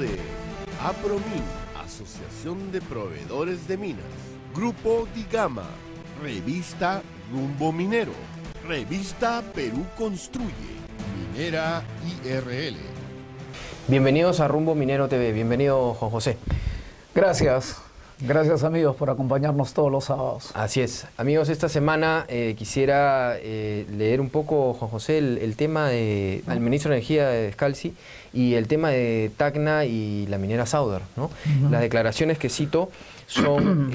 de APROMIN, Asociación de Proveedores de Minas, Grupo Digama, Revista Rumbo Minero, Revista Perú Construye, Minera IRL. Bienvenidos a Rumbo Minero TV, bienvenido Juan José. Gracias. Gracias amigos por acompañarnos todos los sábados. Así es. Amigos, esta semana eh, quisiera eh, leer un poco, Juan José, el, tema del ministro de Energía de eh, Descalzi y el tema de Tacna y la minera Sauder. Las declaraciones que cito son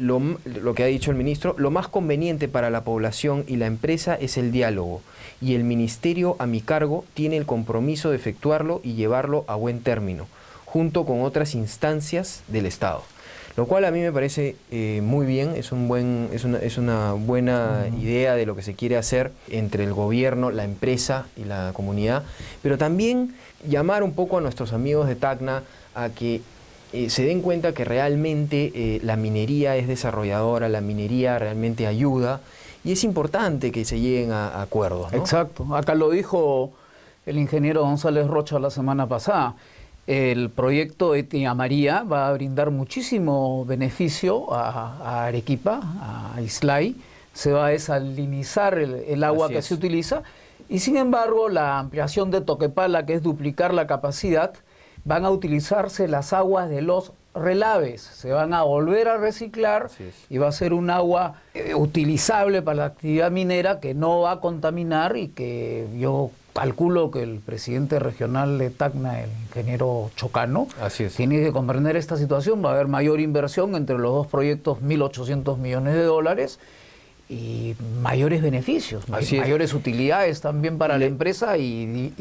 lo, que ha dicho el ministro, lo más conveniente para la población y la empresa es el diálogo y el ministerio a mi cargo tiene el compromiso de efectuarlo y llevarlo a buen término, junto con otras instancias del Estado. Lo cual a mí me parece eh, muy bien, es, un buen, es, una, es una buena idea de lo que se quiere hacer entre el gobierno, la empresa y la comunidad, pero también llamar un poco a nuestros amigos de Tacna a que eh, se den cuenta que realmente eh, la minería es desarrolladora, la minería realmente ayuda y es importante que se lleguen a, acuerdos. Exacto, acá lo dijo el ingeniero González Rocha la semana pasada. El proyecto Etnia María va a brindar muchísimo beneficio a, Arequipa, a Islay. Se va a desalinizar el, agua que se utiliza. Y sin embargo, la ampliación de Toquepala, que es duplicar la capacidad, van a utilizarse las aguas de los relaves, se van a volver a reciclar y va a ser un agua eh, utilizable para la actividad minera que no va a contaminar y que yo calculo que el presidente regional de Tacna, el ingeniero Chocano, tiene que comprender esta situación. Va a haber mayor inversión entre los dos proyectos, 1.800 millones de dólares y mayores beneficios, mayores utilidades también para la empresa y,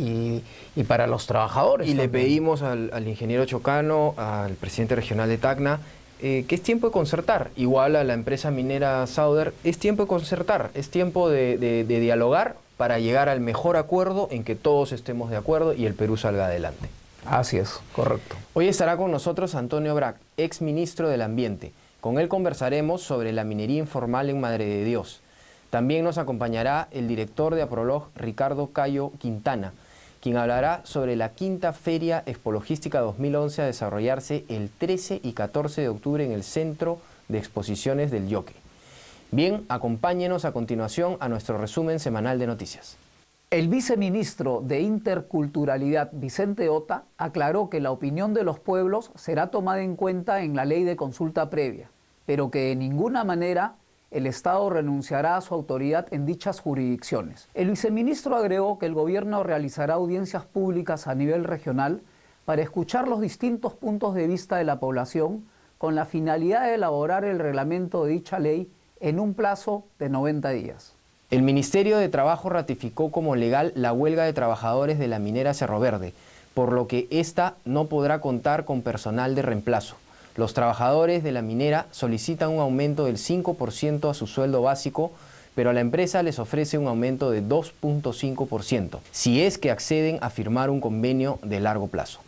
para los trabajadores. Y le pedimos al, ingeniero Chocano, al presidente regional de Tacna, eh, que es tiempo de concertar, igual a la empresa minera Sauder, es tiempo de concertar, es tiempo de dialogar para llegar al mejor acuerdo en que todos estemos de acuerdo y el Perú salga adelante. Así es, correcto. Hoy estará con nosotros Antonio Brac, ex ministro del Ambiente. Con él conversaremos sobre la minería informal en Madre de Dios. También nos acompañará el director de APROLOG, Ricardo Cayo Quintana, quien hablará sobre la quinta Feria Expologística 2011 a desarrollarse el 13 y 14 de octubre en el Centro de Exposiciones del Yoque. Bien, acompáñenos a continuación a nuestro resumen semanal de noticias. El viceministro de Interculturalidad, Vicente Ota, aclaró que la opinión de los pueblos será tomada en cuenta en la ley de consulta previa, pero que de ninguna manera el Estado renunciará a su autoridad en dichas jurisdicciones. El viceministro agregó que el gobierno realizará audiencias públicas a nivel regional para escuchar los distintos puntos de vista de la población con la finalidad de elaborar el reglamento de dicha ley en un plazo de 90 días. El Ministerio de Trabajo ratificó como legal la huelga de trabajadores de la minera Cerro Verde, por lo que ésta no podrá contar con personal de reemplazo. Los trabajadores de la minera solicitan un aumento del 5% a su sueldo básico, pero la empresa les ofrece un aumento de 2.5%, si es que acceden a firmar un convenio de largo plazo.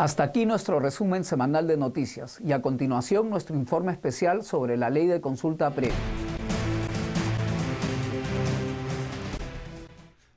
Hasta aquí nuestro resumen semanal de noticias y a continuación nuestro informe especial sobre la ley de consulta previa.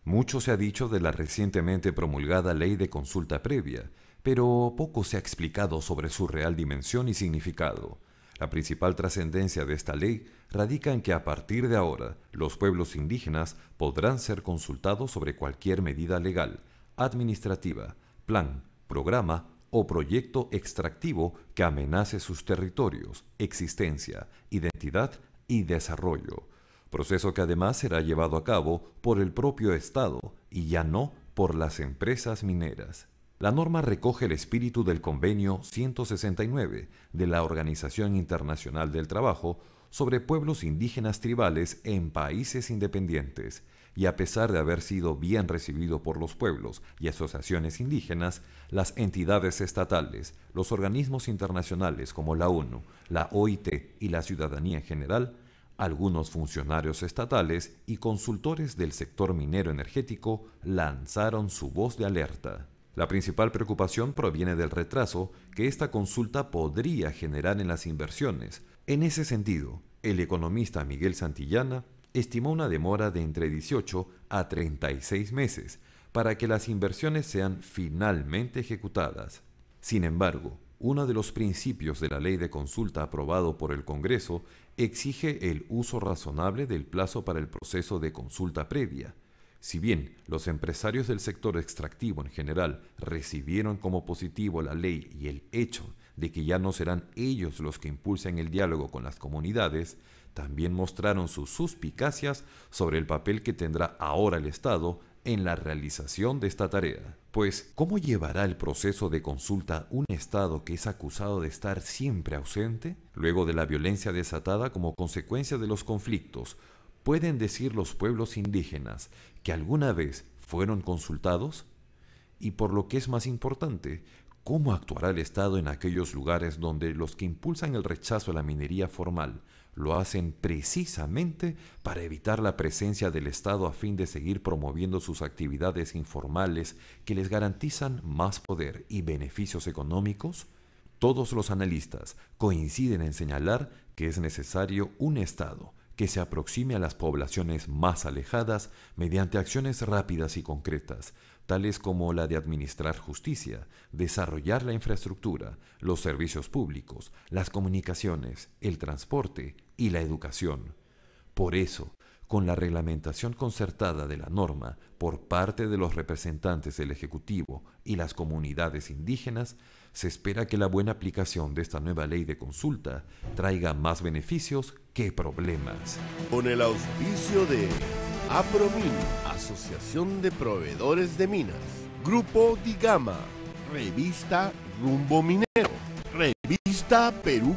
Mucho se ha dicho de la recientemente promulgada ley de consulta previa, pero poco se ha explicado sobre su real dimensión y significado. La principal trascendencia de esta ley radica en que a partir de ahora los pueblos indígenas podrán ser consultados sobre cualquier medida legal, administrativa, plan, programa o proyecto extractivo que amenace sus territorios, existencia, identidad y desarrollo, proceso que además será llevado a cabo por el propio Estado y ya no por las empresas mineras. La norma recoge el espíritu del Convenio 169 de la Organización Internacional del Trabajo sobre pueblos indígenas tribales en países independientes, y a pesar de haber sido bien recibido por los pueblos y asociaciones indígenas, las entidades estatales, los organismos internacionales como la ONU, la OIT y la ciudadanía en general, algunos funcionarios estatales y consultores del sector minero energético lanzaron su voz de alerta. La principal preocupación proviene del retraso que esta consulta podría generar en las inversiones. En ese sentido, el economista Miguel Santillana estimó una demora de entre 18 a 36 meses para que las inversiones sean finalmente ejecutadas. Sin embargo, uno de los principios de la ley de consulta aprobado por el Congreso exige el uso razonable del plazo para el proceso de consulta previa. Si bien los empresarios del sector extractivo en general recibieron como positivo la ley y el hecho de que ya no serán ellos los que impulsen el diálogo con las comunidades, también mostraron sus suspicacias sobre el papel que tendrá ahora el Estado en la realización de esta tarea. Pues, ¿cómo llevará el proceso de consulta un Estado que es acusado de estar siempre ausente? Luego de la violencia desatada como consecuencia de los conflictos, ¿pueden decir los pueblos indígenas que alguna vez fueron consultados? Y por lo que es más importante, ¿Cómo actuará el Estado en aquellos lugares donde los que impulsan el rechazo a la minería formal lo hacen precisamente para evitar la presencia del Estado a fin de seguir promoviendo sus actividades informales que les garantizan más poder y beneficios económicos? Todos los analistas coinciden en señalar que es necesario un Estado que se aproxime a las poblaciones más alejadas mediante acciones rápidas y concretas, tales como la de administrar justicia, desarrollar la infraestructura, los servicios públicos, las comunicaciones, el transporte y la educación. Por eso, con la reglamentación concertada de la norma por parte de los representantes del Ejecutivo y las comunidades indígenas, se espera que la buena aplicación de esta nueva ley de consulta traiga más beneficios que problemas. Con el auspicio de APROMIN, Asociación de Proveedores de Minas, Grupo Digama, Revista Rumbo Minero, Revista Perú